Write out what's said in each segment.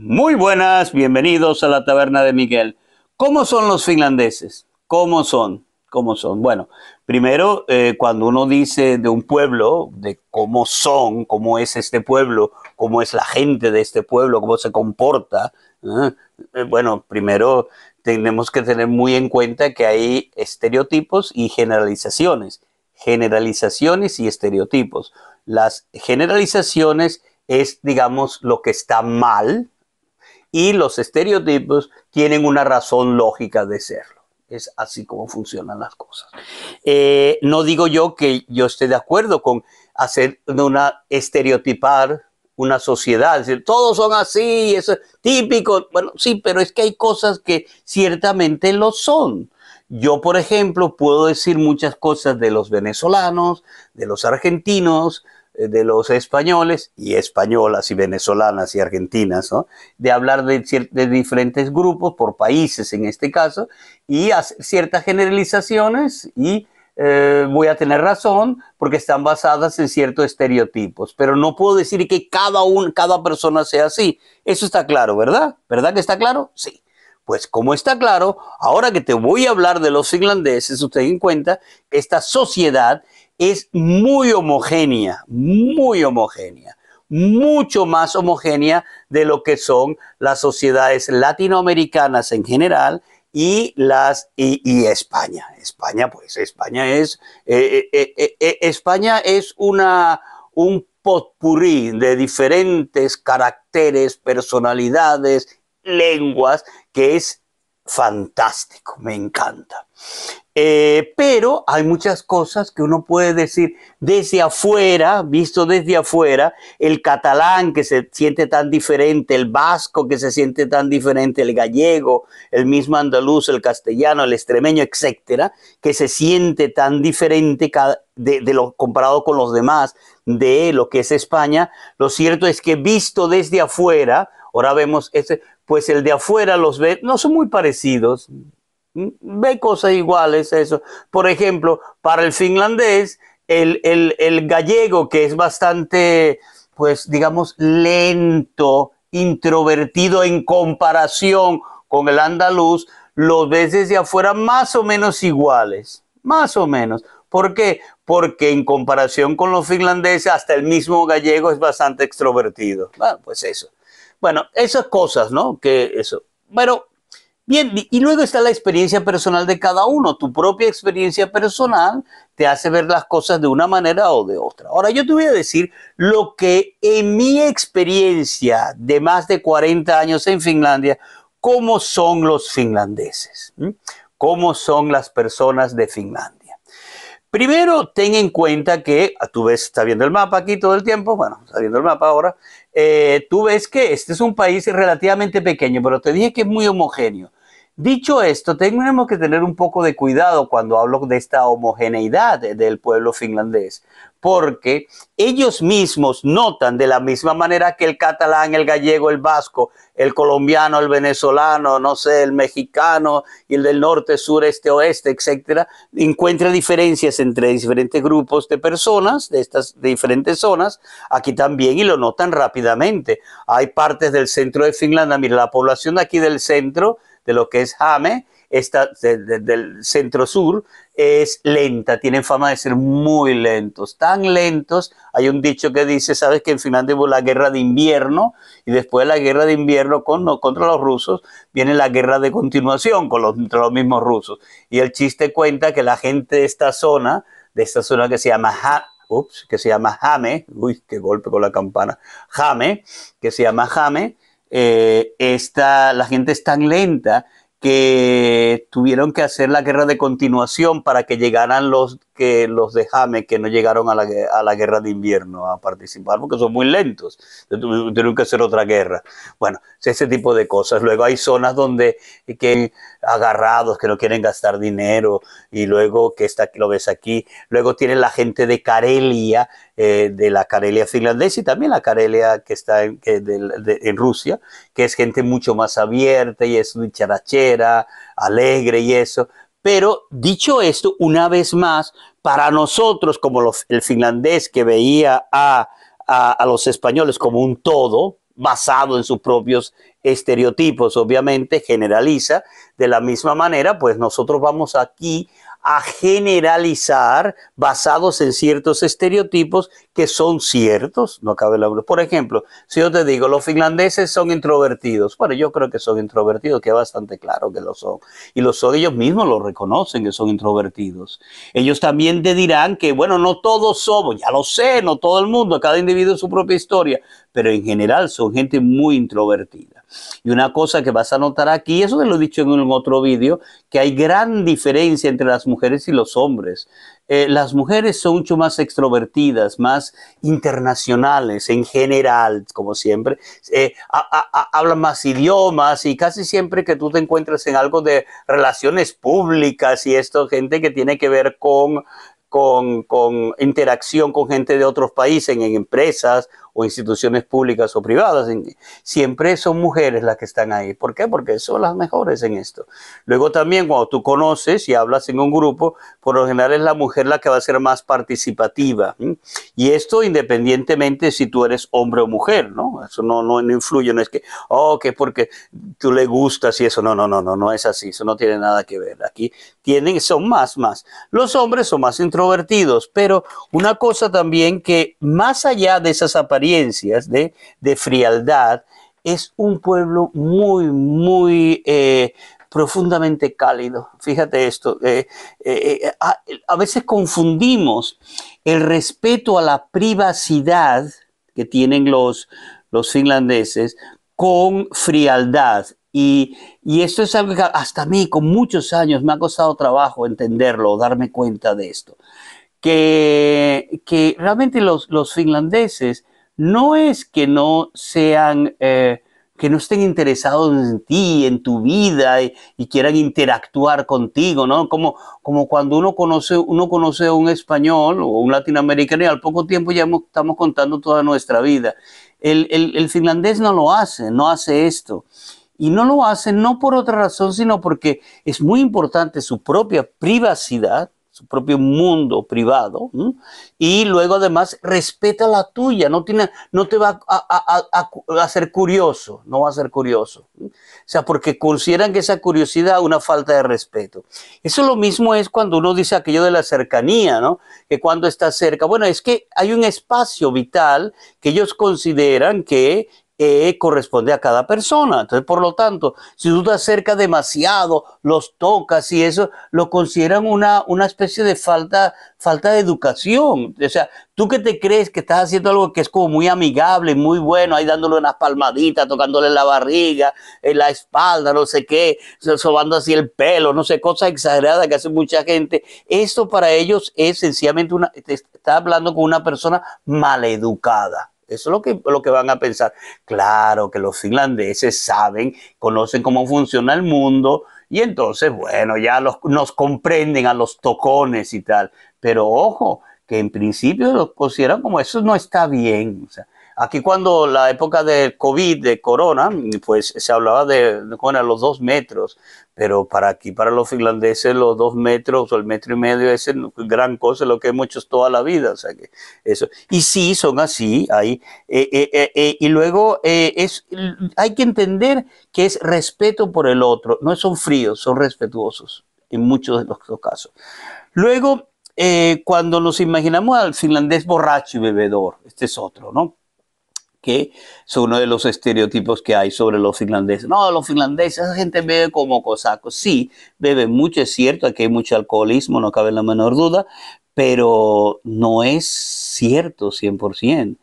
Muy buenas, bienvenidos a la taberna de Miguel. ¿Cómo son los finlandeses? ¿Cómo son? ¿Cómo son? Bueno, primero, eh, cuando uno dice de un pueblo, de cómo son, cómo es este pueblo, cómo es la gente de este pueblo, cómo se comporta, ¿eh? Eh, bueno, primero tenemos que tener muy en cuenta que hay estereotipos y generalizaciones. Generalizaciones y estereotipos. Las generalizaciones es, digamos, lo que está mal, y los estereotipos tienen una razón lógica de serlo. Es así como funcionan las cosas. Eh, no digo yo que yo esté de acuerdo con hacer una estereotipar una sociedad, decir, todos son así, es típico. Bueno, sí, pero es que hay cosas que ciertamente lo son. Yo, por ejemplo, puedo decir muchas cosas de los venezolanos, de los argentinos, eh, de los españoles y españolas y venezolanas y argentinas, ¿no? de hablar de, diferentes grupos, por países en este caso, y hacer ciertas generalizaciones y eh, voy a tener razón porque están basadas en ciertos estereotipos, pero no puedo decir que cada, un, cada persona sea así. Eso está claro, ¿verdad? ¿Verdad que está claro? Sí. Pues como está claro, ahora que te voy a hablar de los irlandeses, usted en cuenta, esta sociedad es muy homogénea, muy homogénea, mucho más homogénea de lo que son las sociedades latinoamericanas en general y las y, España. España, pues España es eh, eh, eh, España es una un potpourri de diferentes caracteres, personalidades, lenguas que es fantástico, me encanta. Eh, pero hay muchas cosas que uno puede decir desde afuera, visto desde afuera, el catalán que se siente tan diferente, el vasco que se siente tan diferente, el gallego, el mismo andaluz, el castellano, el extremeño, etcétera, que se siente tan diferente de lo comparado con los demás de lo que es España. Lo cierto es que visto desde afuera, Ahora vemos ese, pues el de afuera los ve, no son muy parecidos, mm, ve cosas iguales, eso. Por ejemplo, para el finlandés, el, el gallego, que es bastante, pues digamos, lento, introvertido en comparación con el andaluz, los ves desde afuera más o menos iguales, más o menos. ¿Por qué? Porque en comparación con los finlandeses, hasta el mismo gallego es bastante extrovertido. Bueno, ah, pues eso. Bueno, esas cosas, ¿no? Que eso. Bueno, bien, y luego está la experiencia personal de cada uno. Tu propia experiencia personal te hace ver las cosas de una manera o de otra. Ahora, yo te voy a decir lo que en mi experiencia de más de 40 años en Finlandia, cómo son los finlandeses, ¿Mm? cómo son las personas de Finlandia. Primero, ten en cuenta que ah, tú ves, está viendo el mapa aquí todo el tiempo, bueno, está viendo el mapa ahora, eh, tú ves que este es un país relativamente pequeño, pero te dije que es muy homogéneo. Dicho esto, tenemos que tener un poco de cuidado cuando hablo de esta homogeneidad del pueblo finlandés, porque ellos mismos notan de la misma manera que el catalán, el gallego, el vasco, el colombiano, el venezolano, no sé, el mexicano y el del norte, sur, este, oeste, etcétera, encuentra diferencias entre diferentes grupos de personas de estas diferentes zonas, aquí también y lo notan rápidamente. Hay partes del centro de Finlandia, mira, la población aquí del centro de lo que es Jame, esta, del centro sur, es lenta, tienen fama de ser muy lentos, tan lentos, hay un dicho que dice, sabes que en Finlandia hubo la guerra de invierno y después de la guerra de invierno con, contra los rusos viene la guerra de continuación con los, contra los mismos rusos. Y el chiste cuenta que la gente de esta zona, de esta zona que se llama ha que se llama Jame, uy, qué golpe con la campana, Jame, que se llama Jame, eh, esta, la gente es tan lenta que tuvieron que hacer la guerra de continuación para que llegaran los que los de James que no llegaron a la, guerra de invierno a participar porque son muy lentos, tienen que hacer otra guerra. Bueno, ese tipo de cosas. Luego hay zonas donde eh, que agarrados, que no quieren gastar dinero, y luego que está, lo ves aquí. Luego tiene la gente de Karelia, eh, de la Karelia finlandesa y también la Karelia que está en, en Rusia, que es gente mucho más abierta y es muy charachera, alegre y eso pero dicho esto, una vez más, para nosotros, como el finlandés que veía a, a los españoles como un todo, basado en sus propios estereotipos, obviamente generaliza, de la misma manera, pues nosotros vamos aquí a generalizar basados en ciertos estereotipos que son ciertos, no cabe la Por ejemplo, si yo te digo, los finlandeses son introvertidos, bueno, yo creo que son introvertidos, que es bastante claro que lo son, y lo son, ellos mismos lo reconocen que son introvertidos. Ellos también te dirán que, bueno, no todos somos, ya lo sé, no todo el mundo, cada individuo su propia historia, pero en general son gente muy introvertida. Y una cosa que vas a notar aquí, eso te lo he dicho en un otro vídeo, que hay gran diferencia entre las mujeres y los hombres. Eh, las mujeres son mucho más extrovertidas, más internacionales en general, como siempre. Eh, hablan más idiomas y casi siempre que tú te encuentras en algo de relaciones públicas y esto, gente que tiene que ver con, interacción con gente de otros países, en empresas o instituciones públicas o privadas. Siempre son mujeres las que están ahí. ¿Por qué? Porque son las mejores en esto. Luego también cuando tú conoces y hablas en un grupo, por lo general es la mujer la que va a ser más participativa. Y esto independientemente si tú eres hombre o mujer, ¿no? Eso no, no, no influye, no es que, oh, que porque tú le gustas y eso. No, no, no, no, no es así. Eso no tiene nada que ver. Aquí tienen, son más, más. Los hombres son más introvertidos, pero una cosa también que más allá de esas apariencias, de, frialdad, es un pueblo muy, muy eh, profundamente cálido. Fíjate esto, eh, eh, a, veces confundimos el respeto a la privacidad que tienen los, los finlandeses con frialdad. Y, esto es algo que hasta mí, con muchos años, me ha costado trabajo entenderlo, darme cuenta de esto. Que, que realmente los, los finlandeses no es que no sean, eh, que no estén interesados en ti, en tu vida y, quieran interactuar contigo, ¿no? Como, como cuando uno conoce, uno conoce a un español o un latinoamericano y al poco tiempo ya estamos contando toda nuestra vida. el, el finlandés no lo hace, no hace esto. Y no lo hace no por otra razón, sino porque es muy importante su propia privacidad su propio mundo privado y luego además respeta la tuya, no, tiene, no te va a, a, ser curioso, no va a ser curioso. O sea, porque consideran que esa curiosidad es una falta de respeto. Eso lo mismo es cuando uno dice aquello de la cercanía, ¿no? Que cuando está cerca, bueno, es que hay un espacio vital que ellos consideran que corresponde a cada persona. Entonces, por lo tanto, si tú te acercas demasiado, los tocas y eso, lo consideran una, especie de falta, falta de educación. O sea, tú que te crees que estás haciendo algo que es como muy amigable, muy bueno, ahí dándole unas palmaditas, tocándole la barriga, en eh, la espalda, no sé qué, sobando así el pelo, no sé, cosas exageradas que hace mucha gente. Esto para ellos es sencillamente una, está hablando con una persona maleducada. Eso es lo que, lo que van a pensar. Claro que los finlandeses saben, conocen cómo funciona el mundo y entonces, bueno, ya nos comprenden a los tocones y tal. Pero ojo, que en principio los consideran como eso no está bien. O sea, Aquí cuando la época de COVID, de corona, pues se hablaba de, los dos metros, pero para aquí, para los finlandeses, los dos metros o el metro y medio es gran cosa, lo que hay muchos toda la vida. sea que eso. Y sí, son así, ahí. Eh, eh, eh, y luego es, hay que entender que es respeto por el otro, no son fríos, son respetuosos en muchos de los casos. Luego, cuando nos imaginamos al finlandés borracho y bebedor, este es otro, ¿no? que son uno de los estereotipos que hay sobre los finlandeses. No, los finlandeses, esa gente bebe como cosacos. Sí, bebe mucho, es cierto, aquí hay mucho alcoholismo, no cabe la menor duda, pero no es cierto 100%.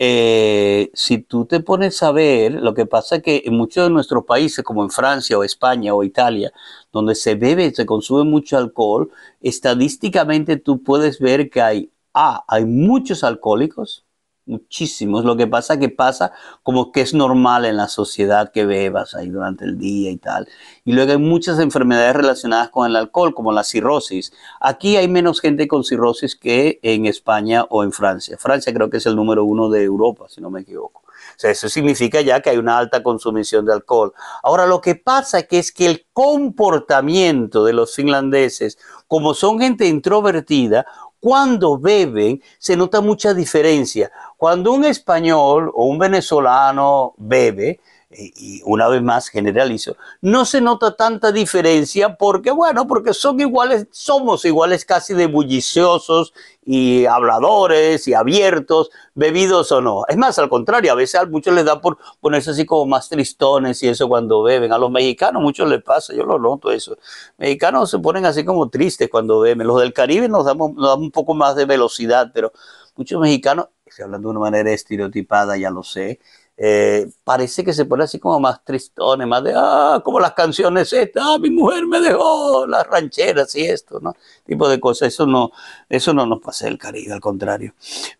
Eh, si tú te pones a ver, lo que pasa es que en muchos de nuestros países, como en Francia o España o Italia, donde se bebe, se consume mucho alcohol, estadísticamente tú puedes ver que hay, ah, hay muchos alcohólicos, muchísimos. Lo que pasa que pasa como que es normal en la sociedad que bebas ahí durante el día y tal. Y luego hay muchas enfermedades relacionadas con el alcohol, como la cirrosis. Aquí hay menos gente con cirrosis que en España o en Francia. Francia creo que es el número uno de Europa, si no me equivoco. O sea, eso significa ya que hay una alta consumición de alcohol. Ahora, lo que pasa que es que el comportamiento de los finlandeses, como son gente introvertida, cuando beben se nota mucha diferencia. Cuando un español o un venezolano bebe, eh, y una vez más generalizo, no se nota tanta diferencia porque, bueno, porque son iguales, somos iguales casi de bulliciosos y habladores y abiertos, bebidos o no. Es más, al contrario, a veces a muchos les da por ponerse así como más tristones y eso cuando beben. A los mexicanos muchos les pasa, yo lo noto eso. Mexicanos se ponen así como tristes cuando beben. Los del Caribe nos damos, nos un poco más de velocidad, pero muchos mexicanos, estoy hablando de una manera estereotipada, ya lo sé, eh, parece que se pone así como más tristones, más de, ah, como las canciones estas, ah, mi mujer me dejó, las rancheras y esto, ¿no? Tipo de cosas, eso no, eso no nos pasa el cariño al contrario.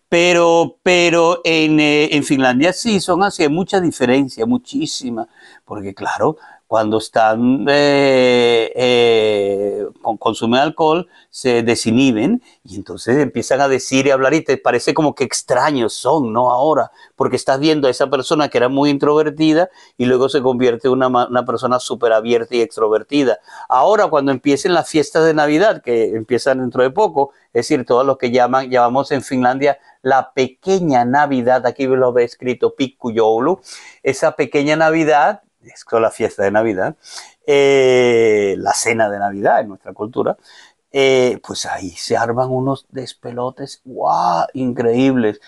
Pero, pero en, eh, en Finlandia sí son así, hay mucha diferencia, muchísima, porque claro, cuando están eh, eh, con, consumen alcohol, se desinhiben y entonces empiezan a decir y hablar y te parece como que extraños son, ¿no? Ahora, porque estás viendo a esa persona que era muy introvertida y luego se convierte en una, una persona súper abierta y extrovertida. Ahora, cuando empiecen las fiestas de Navidad, que empiezan dentro de poco, es decir, todos los que llaman, llamamos en Finlandia la pequeña Navidad, aquí lo he escrito Pikku esa pequeña Navidad es la fiesta de Navidad, eh, la cena de Navidad en nuestra cultura, eh, pues ahí se arman unos despelotes, Increíbles.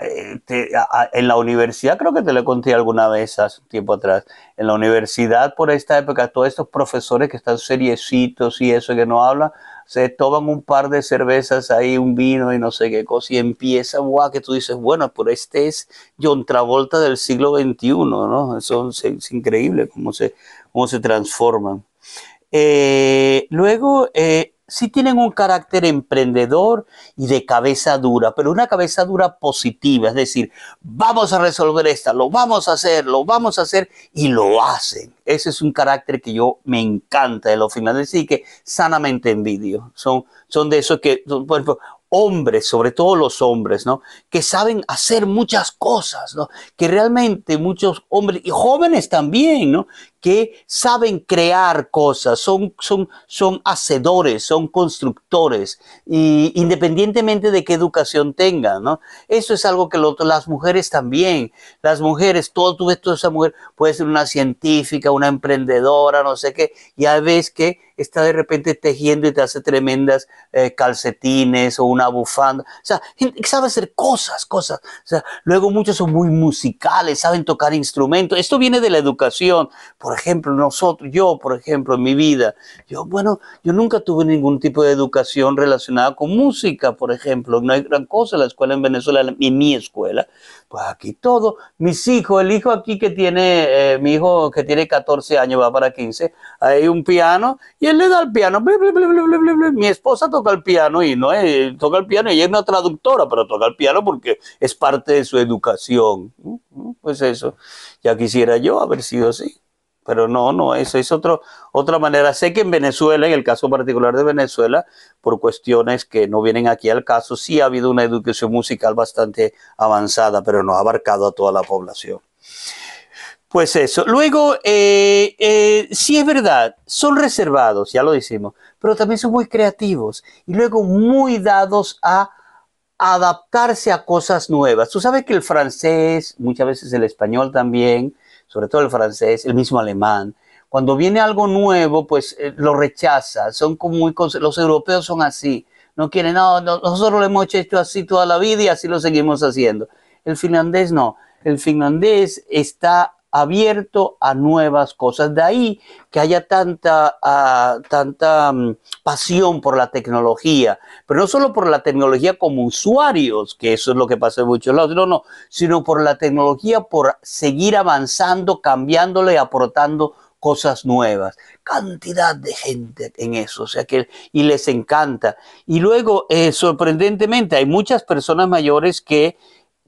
Este, en la universidad creo que te lo conté alguna vez hace tiempo atrás. En la universidad por esta época todos estos profesores que están seriecitos y eso que no hablan, se toman un par de cervezas ahí, un vino y no sé qué cosa y empieza, guau, que tú dices, bueno, pero este es John Travolta del siglo XXI, ¿no? Eso es, increíble cómo se, cómo se transforman. Eh, luego, eh, sí tienen un carácter emprendedor y de cabeza dura, pero una cabeza dura positiva, es decir, vamos a resolver esta, lo vamos a hacer, lo vamos a hacer y lo hacen. Ese es un carácter que yo me encanta de los finales, y que sanamente envidio. Son, son de esos que, por ejemplo, hombres, sobre todo los hombres, ¿no? Que saben hacer muchas cosas, ¿no? Que realmente muchos hombres y jóvenes también, ¿no? que saben crear cosas, son, son, son hacedores, son constructores, y independientemente de qué educación tengan, ¿no? Eso es algo que las mujeres también, las mujeres, todo tú ves toda esa mujer, puede ser una científica, una emprendedora, no sé qué, ya ves que está de repente tejiendo y te hace tremendas eh, calcetines o una bufanda. O sea, gente que sabe hacer cosas, cosas. O sea, luego muchos son muy musicales, saben tocar instrumentos. Esto viene de la educación. Por ejemplo, nosotros, yo, por ejemplo, en mi vida, yo, bueno, yo nunca tuve ningún tipo de educación relacionada con música, por ejemplo, no hay gran cosa en la escuela en Venezuela, en mi escuela, pues aquí todo, mis hijos, el hijo aquí que tiene, eh, mi hijo que tiene 14 años, va para 15, hay un piano y él le da el piano, mi esposa toca el piano y no eh, toca el piano, ella es una traductora, pero toca el piano porque es parte de su educación, pues eso, ya quisiera yo haber sido así. Pero no, no, eso es otra manera. Sé que en Venezuela, en el caso particular de Venezuela, por cuestiones que no vienen aquí al caso, sí ha habido una educación musical bastante avanzada, pero no ha abarcado a toda la población. Pues eso. Luego, eh, eh, sí es verdad, son reservados, ya lo decimos, pero también son muy creativos y luego muy dados a adaptarse a cosas nuevas. Tú sabes que el francés, muchas veces el español también, sobre todo el francés, el mismo alemán. Cuando viene algo nuevo, pues eh, lo rechaza. Son como los europeos son así. No quieren, no, nosotros lo hemos hecho así toda la vida y así lo seguimos haciendo. El finlandés no. El finlandés está abierto a nuevas cosas. De ahí que haya tanta, ah, tanta mm, pasión por la tecnología, pero no solo por la tecnología como usuarios, que eso es lo que pasa en muchos lados, no, no, sino por la tecnología, por seguir avanzando, cambiándole y aportando cosas nuevas. Cantidad de gente en eso, o sea que, y les encanta. Y luego, eh, sorprendentemente, hay muchas personas mayores que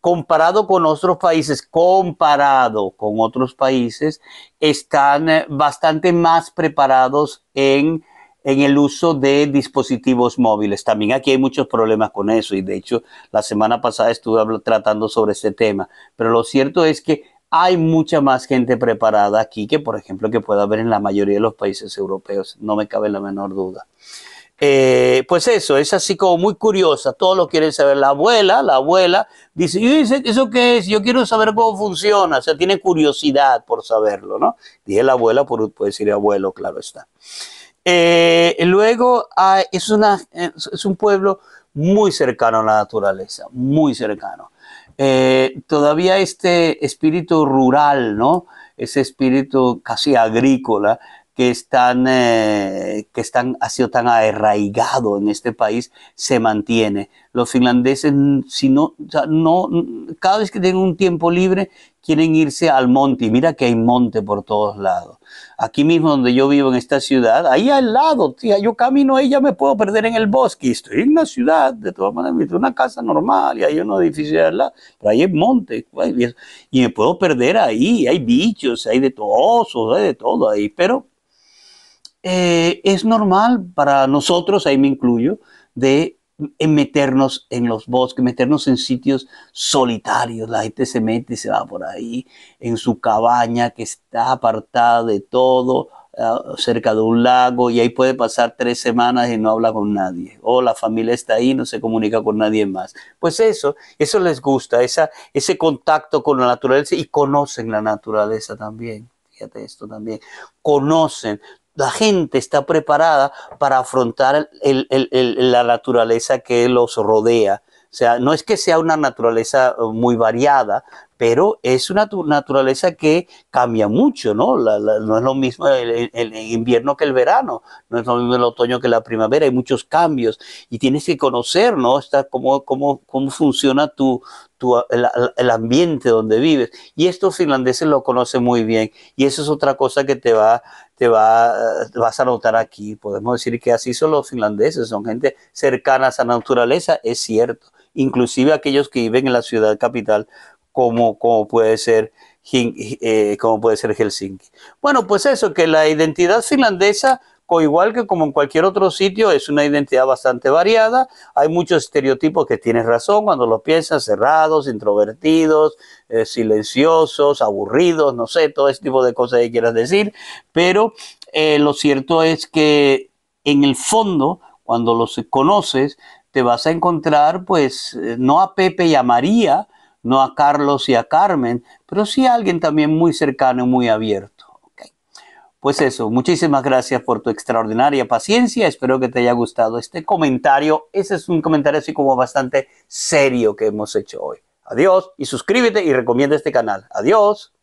comparado con otros países, comparado con otros países, están eh, bastante más preparados en, en, el uso de dispositivos móviles. También aquí hay muchos problemas con eso y de hecho la semana pasada estuve tratando sobre este tema, pero lo cierto es que hay mucha más gente preparada aquí que, por ejemplo, que pueda haber en la mayoría de los países europeos, no me cabe la menor duda. Eh, pues eso, es así como muy curiosa, todos lo quieren saber. La abuela, la abuela, dice, ¿Y ¿eso qué es? Yo quiero saber cómo funciona, o sea, tiene curiosidad por saberlo, ¿no? Dije la abuela, por, puede decir abuelo, claro está. Eh, luego, es, una, es un pueblo muy cercano a la naturaleza, muy cercano. Eh, todavía este espíritu rural, ¿no? Ese espíritu casi agrícola, que están, eh, que están, ha sido tan arraigado en este país, se mantiene. Los finlandeses, si no, o no, cada vez que tienen un tiempo libre, quieren irse al monte. Y mira que hay monte por todos lados. Aquí mismo donde yo vivo, en esta ciudad, ahí al lado, tía, yo camino ahí, ya me puedo perder en el bosque. Estoy en una ciudad, de todas maneras, una casa normal y hay un edificio al lado, pero ahí hay monte. Pues, y me puedo perder ahí, hay bichos, hay de todos, hay de todo ahí, pero eh, es normal para nosotros, ahí me incluyo, de meternos en los bosques, meternos en sitios solitarios. La gente se mete y se va por ahí, en su cabaña que está apartada de todo, ah, cerca de un lago y ahí puede pasar tres semanas y no habla con nadie. O la familia está ahí, no se comunica con nadie más. Pues eso, eso les gusta, ese contacto con la naturaleza y conocen la naturaleza también. Fíjate esto también. Conocen la gente está preparada para afrontar la naturaleza que los rodea. O sea, no es que sea una naturaleza eh, muy variada, pero es una naturaleza que cambia mucho, ¿no? no es lo mismo el, invierno que el verano, no es lo mismo el otoño que la primavera, hay muchos cambios y tienes que conocer, ¿no? cómo, cómo funciona tu, el, ambiente donde vives. Y estos finlandeses lo conocen muy bien. Y eso es otra cosa que te va, te va, eh, vas a notar aquí. Podemos decir que así son los finlandeses, son gente cercana a esa naturaleza, es cierto. Inclusive aquellos que viven en la ciudad capital, como, como puede ser eh, como puede ser Helsinki. Bueno, pues eso, que la identidad finlandesa igual que como en cualquier otro sitio, es una identidad bastante variada. Hay muchos estereotipos que tienes razón cuando los piensas, cerrados, introvertidos, eh, silenciosos, aburridos, no sé, todo ese tipo de cosas que quieras decir. Pero eh, lo cierto es que en el fondo, cuando los conoces, te vas a encontrar, pues, eh, no a Pepe y a María, no a Carlos y a Carmen, pero sí a alguien también muy cercano y muy abierto. Pues eso, muchísimas gracias por tu extraordinaria paciencia. Espero que te haya gustado este comentario. Ese es un comentario así como bastante serio que hemos hecho hoy. Adiós y suscríbete y recomienda este canal. Adiós.